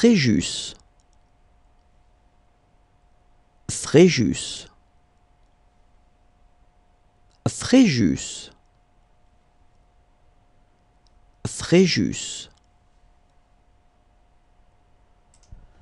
Fréjus. Fréjus. Fréjus. Fréjus.